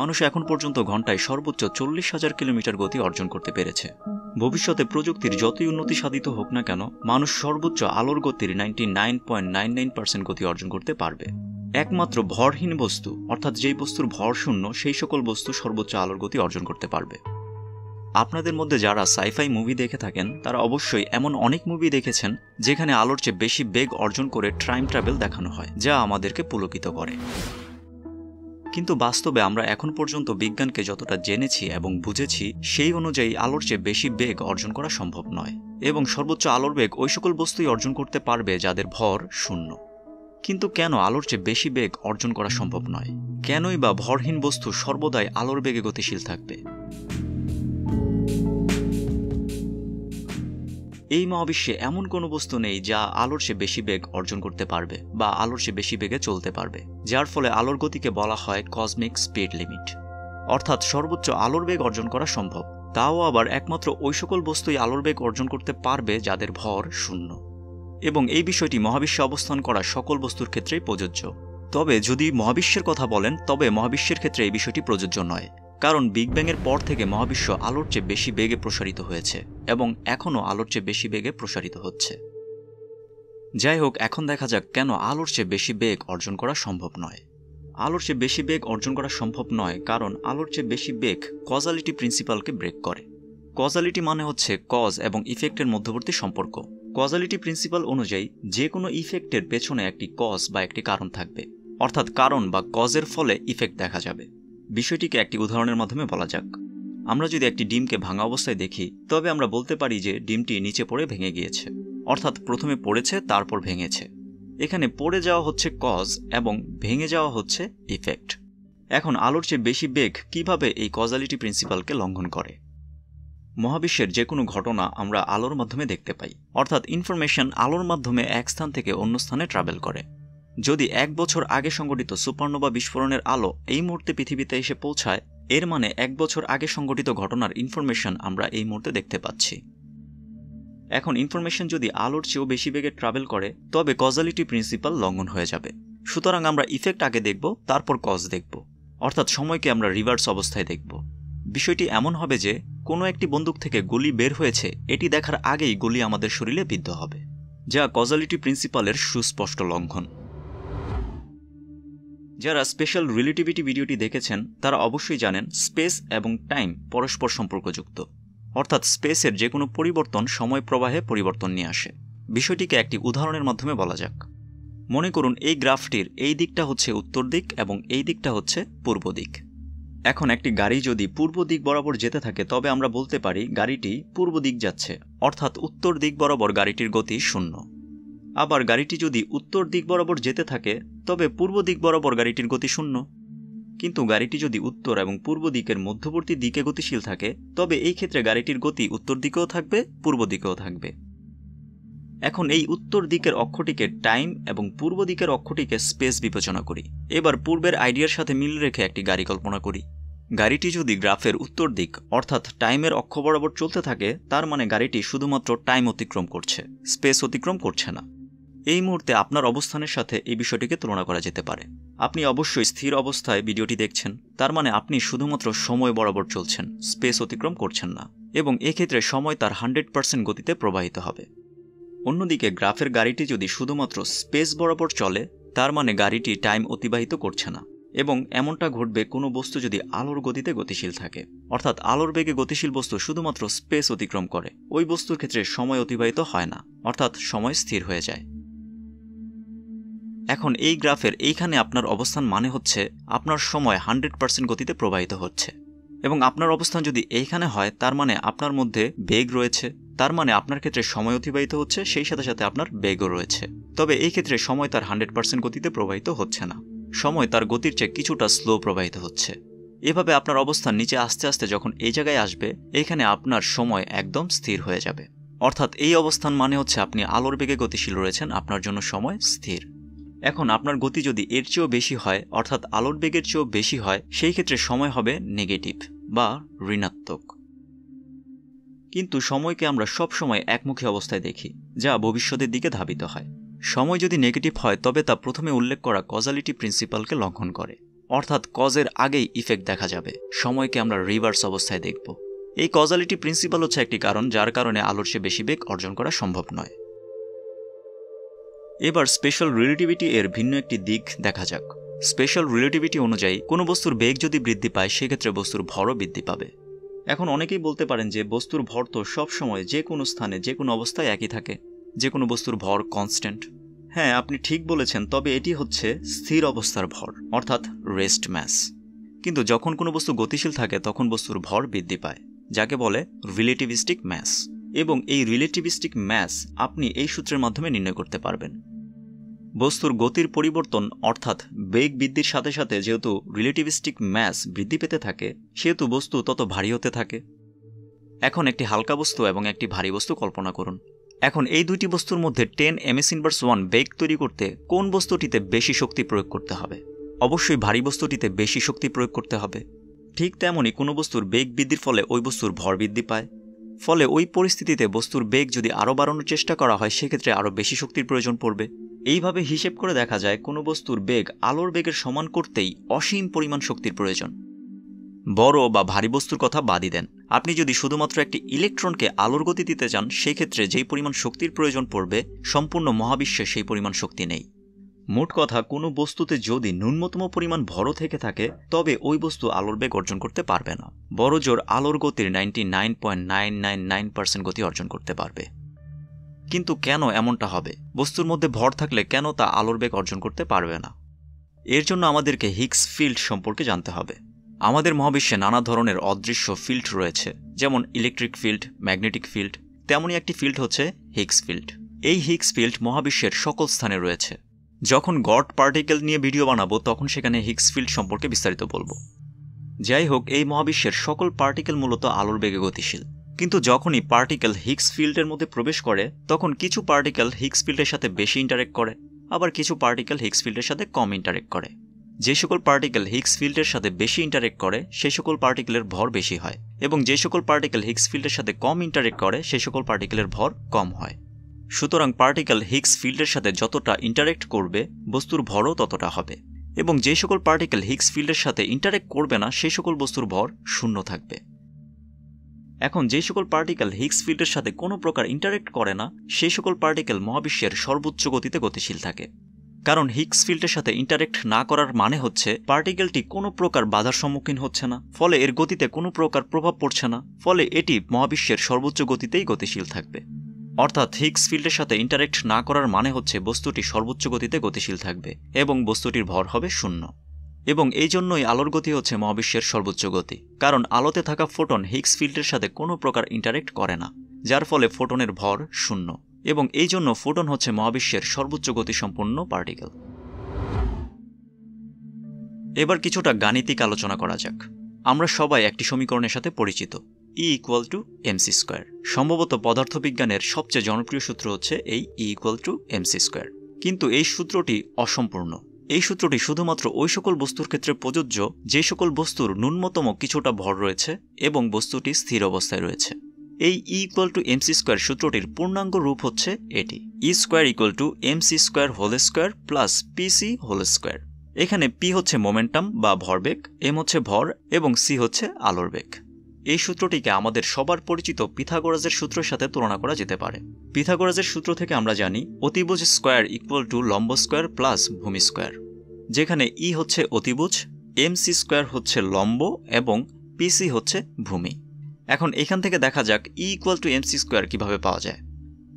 মানুষ এখন পর্যন্ত ঘন্টায় সর্বোচ্চ চল্লিশ হাজার কিলোমিটার গতি অর্জন করতে পেরেছে ভবিষ্যতে প্রযুক্তির যতই উন্নতি সাধিত হোক না কেন মানুষ সর্বোচ্চ আলোর গতির ninety nine point nine nine percent গতি অর্জন করতে পারবে একমাত্র ভরহীন বস্তু অর্থাৎ যেই বস্তুর ভর শূন্য সেই সকল বস্তু সর্বোচ্চ আলোর গতি অর্জন করতে পারবে আপনাদের মধ্যে যারা সাইফাই মুভি দেখে থাকেন তারা অবশ্যই এমন অনেক মুভি দেখেছেন যেখানে আলোর চেয়ে বেশি বেগ অর্জন করে টাইম ট্রাভেল দেখানো হয় যা আমাদেরকে পুলকিত করে কিন্তু বাস্তবে আমরা এখন পর্যন্ত বিজ্ঞানকে যতটা জেনেছি এবং বুঝেছি সেই অনুযায়ী আলোর চেয়ে বেশি বেগ অর্জন করা সম্ভব নয় এবং সর্বোচ্চ আলোর বেগ ওই সকল বস্তুই অর্জন করতে পারবে যাদের ভর শূন্য কিন্তু কেন আলোর চেয়ে বেশি বেগ অর্জন করা সম্ভব নয় কেনই বা ভরহীন বস্তু সর্বদাই আলোর বেগে গতিশীল থাকবে এই মহাবিশ্বে এমন কোনো বস্তু নেই যা আলোর সে বেশি বেগ অর্জন করতে পারবে বা আলোর সে বেশি বেগে চলতে পারবে যার ফলে আলোর গতিকে বলা হয় কসমিক স্পিড লিমিট অর্থাৎ সর্বোচ্চ আলোর বেগ অর্জন করা সম্ভব তাও আবার একমাত্র ওই সকল বস্তুই আলোর বেগ অর্জন করতে পারবে যাদের ভর শূন্য এবং এই বিষয়টি মহাবিশ্বে অবস্থান করা সকল বস্তুর ক্ষেত্রেই প্রযোজ্য তবে যদি মহাবিশ্বের কথা বলেন তবে মহাবিশ্বের ক্ষেত্রে এই বিষয়টি প্রযোজ্য নয় কারণ বিগ ব্যাংয়ের পর থেকে মহাবিশ্ব আলোর চেয়ে বেশি বেগে প্রসারিত হয়েছে এবং এখনও আলোর চেয়ে বেশি বেগে প্রসারিত হচ্ছে যাই হোক এখন দেখা যাক কেন আলোর চেয়ে বেশি বেগ অর্জন করা সম্ভব নয় আলোর চেয়ে বেশি বেগ অর্জন করা সম্ভব নয় কারণ আলোর চেয়ে বেশি বেগ কজালিটি প্রিন্সিপালকে ব্রেক করে কজালিটি মানে হচ্ছে কজ এবং ইফেক্টের মধ্যবর্তী সম্পর্ক কজালিটি প্রিন্সিপাল অনুযায়ী যে কোনো ইফেক্টের পেছনে একটি কজ বা একটি কারণ থাকবে অর্থাৎ কারণ বা কজের ফলে ইফেক্ট দেখা যাবে বিষয়টিকে একটি উদাহরণের মাধ্যমে বলা যাক আমরা যদি একটি ডিমকে ভাঙা অবস্থায় দেখি তবে আমরা বলতে পারি যে ডিমটি নিচে পড়ে ভেঙে গিয়েছে অর্থাৎ প্রথমে পড়েছে তারপর ভেঙেছে এখানে পড়ে যাওয়া হচ্ছে কজ এবং ভেঙে যাওয়া হচ্ছে ইফেক্ট এখন আলোর চেয়ে বেশি বেগ কিভাবে এই কজালিটি প্রিন্সিপালকে লঙ্ঘন করে মহাবিশ্বের যে কোনো ঘটনা আমরা আলোর মাধ্যমে দেখতে পাই অর্থাৎ ইনফরমেশন আলোর মাধ্যমে এক স্থান থেকে অন্য স্থানে ট্রাভেল করে যদি এক বছর আগে সংঘটিত সুপারনোভা বিস্ফোরণের আলো এই মুহূর্তে পৃথিবীতে এসে পৌঁছায় এর মানে এক বছর আগে সংঘটিত ঘটনার ইনফরমেশন আমরা এই মুহূর্তে দেখতে পাচ্ছি এখন ইনফরমেশন যদি আলোর চেয়েও বেশি বেগে ট্রাভেল করে তবে কজালিটি প্রিন্সিপাল লঙ্ঘন হয়ে যাবে সুতরাং আমরা ইফেক্ট আগে দেখব তারপর কজ দেখব অর্থাৎ সময়কে আমরা রিভার্স অবস্থায় দেখব বিষয়টি এমন হবে যে কোনো একটি বন্দুক থেকে গুলি বের হয়েছে এটি দেখার আগেই গুলি আমাদের শরীরে বিদ্ধ হবে যা কজালিটি প্রিন্সিপালের সুস্পষ্ট লঙ্ঘন যারা স্পেশাল রিলেটিভিটি ভিডিওটি দেখেছেন তারা অবশ্যই জানেন স্পেস এবং টাইম পরস্পর সম্পর্কযুক্ত অর্থাৎ স্পেসের যে কোনো পরিবর্তন সময় প্রবাহে পরিবর্তন নিয়ে আসে বিষয়টিকে একটি উদাহরণের মাধ্যমে বলা যাক মনে করুন এই গ্রাফটির এই দিকটা হচ্ছে উত্তর দিক এবং এই দিকটা হচ্ছে পূর্ব দিক এখন একটি গাড়ি যদি পূর্ব দিক বরাবর যেতে থাকে তবে আমরা বলতে পারি গাড়িটি পূর্ব দিক যাচ্ছে অর্থাৎ উত্তর দিক বরাবর গাড়িটির গতি শূন্য আবার গাড়িটি যদি উত্তর দিক বরাবর যেতে থাকে তবে পূর্ব দিক বরাবর গাড়িটির গতি শূন্য কিন্তু গাড়িটি যদি উত্তর এবং পূর্ব দিকের মধ্যবর্তী দিকে গতিশীল থাকে তবে এই ক্ষেত্রে গাড়িটির গতি উত্তর দিকেও থাকবে পূর্ব দিকেও থাকবে এখন এই উত্তর দিকের অক্ষটিকে টাইম এবং পূর্ব দিকের অক্ষটিকে স্পেস বিবেচনা করি এবার পূর্বের আইডিয়ার সাথে মিল রেখে একটি গাড়ি কল্পনা করি গাড়িটি যদি গ্রাফের উত্তর দিক অর্থাৎ টাইমের অক্ষ বরাবর চলতে থাকে তার মানে গাড়িটি শুধুমাত্র টাইম অতিক্রম করছে স্পেস অতিক্রম করছে না এই মুহূর্তে আপনার অবস্থানের সাথে এই বিষয়টিকে তুলনা করা যেতে পারে আপনি অবশ্যই স্থির অবস্থায় ভিডিওটি দেখছেন তার মানে আপনি শুধুমাত্র সময় বরাবর চলছেন স্পেস অতিক্রম করছেন না এবং এক্ষেত্রে সময় তার হান্ড্রেড পার্সেন্ট গতিতে প্রবাহিত হবে অন্যদিকে গ্রাফের গাড়িটি যদি শুধুমাত্র স্পেস বরাবর চলে তার মানে গাড়িটি টাইম অতিবাহিত করছে না এবং এমনটা ঘটবে কোনো বস্তু যদি আলোর গতিতে গতিশীল থাকে অর্থাৎ আলোর বেগে গতিশীল বস্তু শুধুমাত্র স্পেস অতিক্রম করে ওই বস্তুর ক্ষেত্রে সময় অতিবাহিত হয় না অর্থাৎ সময় স্থির হয়ে যায় এখন এই গ্রাফের এইখানে আপনার অবস্থান মানে হচ্ছে আপনার সময় হান্ড্রেড পার্সেন্ট গতিতে প্রবাহিত হচ্ছে এবং আপনার অবস্থান যদি এইখানে হয় তার মানে আপনার মধ্যে বেগ রয়েছে তার মানে আপনার ক্ষেত্রে সময় অতিবাহিত হচ্ছে সেই সাথে সাথে আপনার বেগও রয়েছে তবে এই ক্ষেত্রে সময় তার হান্ড্রেড পার্সেন্ট গতিতে প্রবাহিত হচ্ছে না সময় তার গতির চেয়ে কিছুটা স্লো প্রবাহিত হচ্ছে এভাবে আপনার অবস্থান নিচে আস্তে আস্তে যখন এই জায়গায় আসবে এখানে আপনার সময় একদম স্থির হয়ে যাবে অর্থাৎ এই অবস্থান মানে হচ্ছে আপনি আলোর বেগে গতিশীল রয়েছেন আপনার জন্য সময় স্থির এখন আপনার গতি যদি এর চেয়েও বেশি হয় অর্থাৎ আলোর বেগের চেয়েও বেশি হয় সেই ক্ষেত্রে সময় হবে নেগেটিভ বা ঋণাত্মক কিন্তু সময়কে আমরা সবসময় একমুখী অবস্থায় দেখি যা ভবিষ্যতের দিকে ধাবিত হয় সময় যদি নেগেটিভ হয় তবে তা প্রথমে উল্লেখ করা কজালিটি প্রিন্সিপালকে লঙ্ঘন করে অর্থাৎ কজের আগেই ইফেক্ট দেখা যাবে সময়কে আমরা রিভার্স অবস্থায় দেখব এই কজালিটি প্রিন্সিপাল হচ্ছে একটি কারণ যার কারণে আলোর চেয়ে বেশি বেগ অর্জন করা সম্ভব নয় এবার স্পেশাল রিলেটিভিটি এর ভিন্ন একটি দিক দেখা যাক স্পেশাল রিলেটিভিটি অনুযায়ী কোনো বস্তুর বেগ যদি বৃদ্ধি পায় সেক্ষেত্রে বস্তুর ভরও বৃদ্ধি পাবে এখন অনেকেই বলতে পারেন যে বস্তুর ভর তো সবসময় যে কোনো স্থানে যে কোনো অবস্থায় একই থাকে যে কোনো বস্তুর ভর কনস্ট্যান্ট হ্যাঁ আপনি ঠিক বলেছেন তবে এটি হচ্ছে স্থির অবস্থার ভর অর্থাৎ রেস্ট ম্যাস কিন্তু যখন কোনো বস্তু গতিশীল থাকে তখন বস্তুর ভর বৃদ্ধি পায় যাকে বলে রিলেটিভিস্টিক ম্যাস এবং এই রিলেটিভিস্টিক ম্যাস আপনি এই সূত্রের মাধ্যমে নির্ণয় করতে পারবেন বস্তুর গতির পরিবর্তন অর্থাৎ বেগ বৃদ্ধির সাথে সাথে যেহেতু রিলেটিভিস্টিক ম্যাস বৃদ্ধি পেতে থাকে সেহেতু বস্তু তত ভারী হতে থাকে এখন একটি হালকা বস্তু এবং একটি ভারী বস্তু কল্পনা করুন এখন এই দুইটি বস্তুর মধ্যে টেন এমএস ইনভার্স ওয়ান বেগ তৈরি করতে কোন বস্তুটিতে বেশি শক্তি প্রয়োগ করতে হবে অবশ্যই ভারী বস্তুটিতে বেশি শক্তি প্রয়োগ করতে হবে ঠিক তেমনই কোনো বস্তুর বেগ বৃদ্ধির ফলে ওই বস্তুর ভর বৃদ্ধি পায় ফলে ওই পরিস্থিতিতে বস্তুর বেগ যদি আরও বাড়ানোর চেষ্টা করা হয় সেক্ষেত্রে আরও বেশি শক্তির প্রয়োজন পড়বে এইভাবে হিসেব করে দেখা যায় কোনো বস্তুর বেগ আলোর বেগের সমান করতেই অসীম পরিমাণ শক্তির প্রয়োজন বড় বা ভারী বস্তুর কথা বাদই দেন আপনি যদি শুধুমাত্র একটি ইলেকট্রনকে আলোর গতি দিতে চান সেক্ষেত্রে যেই পরিমাণ শক্তির প্রয়োজন পড়বে সম্পূর্ণ মহাবিশ্বে সেই পরিমাণ শক্তি নেই মোট কথা কোনো বস্তুতে যদি ন্যূনতম পরিমাণ ভরও থেকে থাকে তবে ওই বস্তু আলোর বেগ অর্জন করতে পারবে না বড় জোর আলোর গতির ninety nine point nine nine nine percent গতি অর্জন করতে পারবে কিন্তু কেন এমনটা হবে বস্তুর মধ্যে ভর থাকলে কেন তা আলোর বেগ অর্জন করতে পারবে না এর জন্য আমাদেরকে হিক্স ফিল্ড সম্পর্কে জানতে হবে আমাদের মহাবিশ্বে নানা ধরনের অদৃশ্য ফিল্ড রয়েছে যেমন ইলেকট্রিক ফিল্ড ম্যাগনেটিক ফিল্ড তেমনই একটি ফিল্ড হচ্ছে হিক্স ফিল্ড এই হিক্স ফিল্ড মহাবিশ্বের সকল স্থানে রয়েছে যখন গড পার্টিকেল নিয়ে ভিডিও বানাবো তখন সেখানে হিক্স ফিল্ড সম্পর্কে বিস্তারিত বলবো যাই হোক এই মহাবিশ্বের সকল পার্টিকেল মূলত আলোর বেগে গতিশীল কিন্তু যখনই পার্টিকেল হিক্স ফিল্ডের মধ্যে প্রবেশ করে তখন কিছু পার্টিকেল হিক্স ফিল্ডের সাথে বেশি ইন্টারেক্ট করে আবার কিছু পার্টিকেল হিক্স ফিল্ডের সাথে কম ইন্টারেক্ট করে যে সকল পার্টিকেল হিক্স ফিল্ডের সাথে বেশি ইন্টারেক্ট করে সে সকল পার্টিকেলের ভর বেশি হয় এবং যে সকল পার্টিকেল হিক্স ফিল্ডের সাথে কম ইন্টারেক্ট করে সে সকল পার্টিকেলের ভর কম হয় সুতরাং পার্টিকেল হিক্স ফিল্ডের সাথে যতটা ইন্টারেক্ট করবে বস্তুর ভরও ততটা হবে এবং যে সকল পার্টিকেল হিক্স ফিল্ডের সাথে ইন্টারেক্ট করবে না সেই সকল বস্তুর ভর শূন্য থাকবে এখন যে সকল পার্টিকেল হিক্স ফিল্ডের সাথে কোনো প্রকার ইন্টারেক্ট করে না সেই সকল পার্টিকেল মহাবিশ্বের সর্বোচ্চ গতিতে গতিশীল থাকে কারণ হিক্স ফিল্ডের সাথে ইন্টারেক্ট না করার মানে হচ্ছে পার্টিকেলটি কোনো প্রকার বাধার সম্মুখীন হচ্ছে না ফলে এর গতিতে কোনো প্রকার প্রভাব পড়ছে না ফলে এটি মহাবিশ্বের সর্বোচ্চ গতিতেই গতিশীল থাকবে অর্থাৎ হিক্স ফিল্ডের সাথে ইন্টারেক্ট না করার মানে হচ্ছে বস্তুটি সর্বোচ্চ গতিতে গতিশীল থাকবে এবং বস্তুটির ভর হবে শূন্য এবং এই জন্যই আলোর গতি হচ্ছে মহাবিশ্বের সর্বোচ্চ গতি কারণ আলোতে থাকা ফোটন হিক্স ফিল্ডের সাথে কোনো প্রকার ইন্টারেক্ট করে না যার ফলে ফোটনের ভর শূন্য এবং এই জন্য ফোটন হচ্ছে মহাবিশ্বের সর্বোচ্চ গতিসম্পন্ন পার্টিকেল এবার কিছুটা গাণিতিক আলোচনা করা যাক আমরা সবাই একটি সমীকরণের সাথে পরিচিত E equal to M C square সম্ভবত পদার্থবিজ্ঞানের সবচেয়ে জনপ্রিয় সূত্র হচ্ছে এই E equal to M C square কিন্তু এই সূত্রটি অসম্পূর্ণ এই সূত্রটি শুধুমাত্র ওই সকল বস্তুর ক্ষেত্রে প্রযোজ্য যে সকল বস্তুর ন্যূনতম কিছুটা ভর রয়েছে এবং বস্তুটি স্থির অবস্থায় রয়েছে এই E equal to M C square সূত্রটির পূর্ণাঙ্গ রূপ হচ্ছে এটি E square equal to M C square whole square plus P C whole square এখানে পি হচ্ছে মোমেন্টাম বা ভরবেগ এম হচ্ছে ভর এবং সি হচ্ছে আলোর বেগ এই সূত্রটিকে আমাদের সবার পরিচিত পিথাগোরাজের সূত্রের সাথে তুলনা করা যেতে পারে পিথাগোরাজের সূত্র থেকে আমরা জানি অতিবুজ স্কোয়ার ইকুয়াল টু লম্ব স্কোয়ার প্লাস ভূমি স্কোয়ার যেখানে ই e হচ্ছে অতিবুজ এম সি স্কোয়ার হচ্ছে লম্ব এবং পিসি হচ্ছে ভূমি এখন এখান থেকে দেখা যাক E e equal to M C square কীভাবে পাওয়া যায়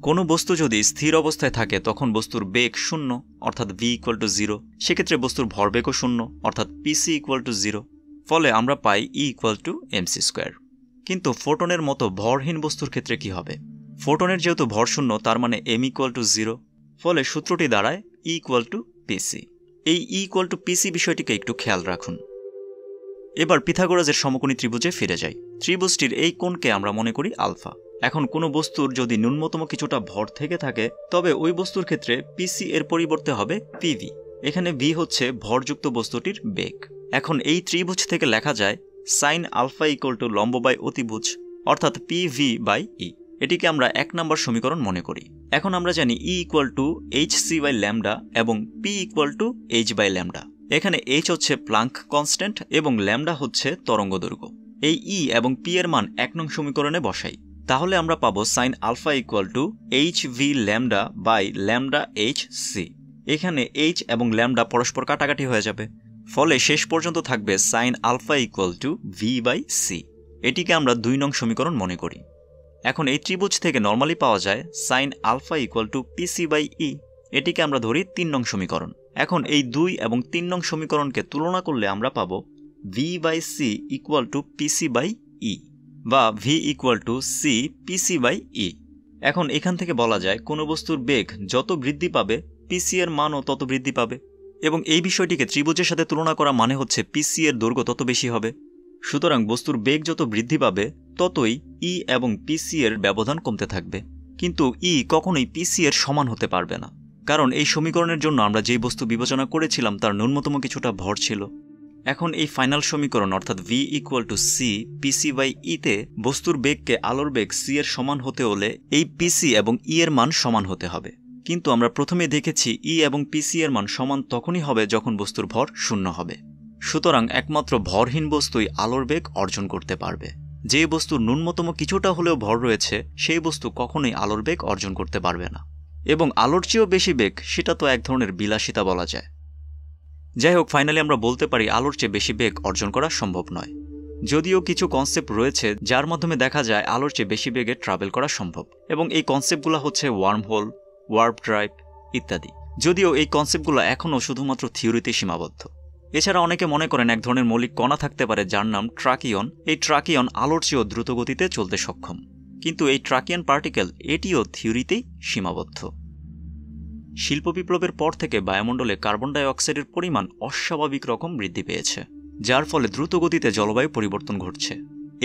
কোনো বস্তু যদি স্থির অবস্থায় থাকে তখন বস্তুর বেগ শূন্য অর্থাৎ ভি ইকুয়াল টু জিরো সেক্ষেত্রে বস্তুর ভরবেগও শূন্য অর্থাৎ পিসি ইকুয়াল টু জিরো ফলে আমরা পাই E equal to M C square কিন্তু ফোটনের মতো ভরহীন বস্তুর ক্ষেত্রে কি হবে ফোটনের যেহেতু ভর শূন্য তার মানে এম ইকুয়াল টু জিরো ফলে সূত্রটি দাঁড়ায় ই ইকুয়াল টু পিসি এই ই ইকুয়াল টু পিসি বিষয়টিকে একটু খেয়াল রাখুন এবার পিথাগোরাজের সমকোণী ত্রিভুজে ফিরে যাই ত্রিভুজটির এই কোণকে আমরা মনে করি আলফা এখন কোনো বস্তুর যদি ন্যূনতম কিছুটা ভর থেকে থাকে তবে ওই বস্তুর ক্ষেত্রে পিসি এর পরিবর্তে হবে পিভি এখানে ভি হচ্ছে ভরযুক্ত বস্তুটির বেগ এখন এই ত্রিভুজ থেকে লেখা যায় সাইন আলফা ইকুয়াল টু লম্ব বাই অতিভুজ অর্থাৎ পি ভি বাই ই এটিকে আমরা এক নম্বর সমীকরণ মনে করি এখন আমরা জানি E equal to H C by lambda এবং P equal to H by lambda এখানে এইচ হচ্ছে প্লাঙ্ক কনস্ট্যান্ট এবং ল্যামডা হচ্ছে তরঙ্গদৈর্ঘ্য এই ই e এবং পি এর মান এক নং সমীকরণে বসাই তাহলে আমরা পাবো sine alpha equal to H V lambda by lambda H C এখানে এইচ এবং ল্যামডা পরস্পর কাটাকাটি হয়ে যাবে ফলে শেষ পর্যন্ত থাকবে sine alpha equal to V by C এটিকে আমরা দুই নং সমীকরণ মনে করি এখন এই ত্রিভুজ থেকে নর্মালি পাওয়া যায় sine alpha equal to P C by E এটিকে আমরা ধরি তিন নং সমীকরণ এখন এই দুই এবং তিন নং সমীকরণকে তুলনা করলে আমরা পাব V by C equal to P C by E বা V equal to C P C by E এখন এখান থেকে বলা যায় কোনো বস্তুর বেগ যত বৃদ্ধি পাবে পিসি এর মানও তত বৃদ্ধি পাবে এবং এই বিষয়টিকে ত্রিভুজের সাথে তুলনা করা মানে হচ্ছে পিসি এর দৈর্ঘ্য তত বেশি হবে সুতরাং বস্তুর বেগ যত বৃদ্ধি পাবে ততই ই e এবং পিসি এর ব্যবধান কমতে থাকবে কিন্তু ই e কখনোই পিসি এর সমান হতে পারবে না কারণ এই সমীকরণের জন্য আমরা যেই বস্তু বিবেচনা করেছিলাম তার ন্যূনতম কিছুটা ভর ছিল এখন এই ফাইনাল সমীকরণ অর্থাৎ V equal to C P C by ইতে বস্তুর বেগকে আলোর বেগ সি এর সমান হতে হলে এই পিসি এবং ই e এর মান সমান হতে হবে কিন্তু আমরা প্রথমে দেখেছি ই e এবং পিসি এর মান সমান তখনই হবে যখন বস্তুর ভর শূন্য হবে সুতরাং একমাত্র ভরহীন বস্তুই আলোর বেগ অর্জন করতে পারবে যে বস্তুর ন্যূনতম কিছুটা হলেও ভর রয়েছে সেই বস্তু কখনোই আলোর বেগ অর্জন করতে পারবে না এবং আলোর চেয়েও বেশি বেগ সেটা তো এক ধরনের বিলাসিতা বলা যায় যাই হোক ফাইনালি আমরা বলতে পারি আলোর চেয়ে বেশি বেগ অর্জন করা সম্ভব নয় যদিও কিছু কনসেপ্ট রয়েছে যার মাধ্যমে দেখা যায় আলোর চেয়ে বেশি বেগে ট্রাভেল করা সম্ভব এবং এই কনসেপ্টগুলো হচ্ছে ওয়ার্ম হোল ওয়ার্প ড্রাইভ ইত্যাদি যদিও এই কনসেপ্টগুলো এখনও শুধুমাত্র থিওরিতে সীমাবদ্ধ এছাড়া অনেকে মনে করেন এক ধরনের মৌলিক কণা থাকতে পারে যার নাম ট্রাকিয়ন এই ট্রাকিয়ন আলোর চেয়েও দ্রুতগতিতে চলতে সক্ষম কিন্তু এই ট্রাকিয়ান পার্টিকেল এটিও থিওরিতেই সীমাবদ্ধ শিল্প বিপ্লবের পর থেকে বায়ুমণ্ডলে কার্বন ডাইঅক্সাইডের পরিমাণ অস্বাভাবিক রকম বৃদ্ধি পেয়েছে যার ফলে দ্রুতগতিতে জলবায়ু পরিবর্তন ঘটছে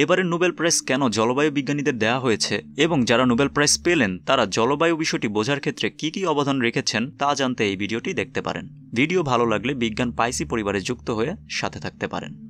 এবারে নোবেল প্রাইজ কেন জলবায়ু বিজ্ঞানীদের দেয়া হয়েছে এবং যারা নোবেল প্রাইজ পেলেন তারা জলবায়ু বিষয়টি বোঝার ক্ষেত্রে কি কি অবদান রেখেছেন তা জানতে এই ভিডিওটি দেখতে পারেন ভিডিও ভালো লাগলে বিজ্ঞান পাইসি পরিবারে যুক্ত হয়ে সাথে থাকতে পারেন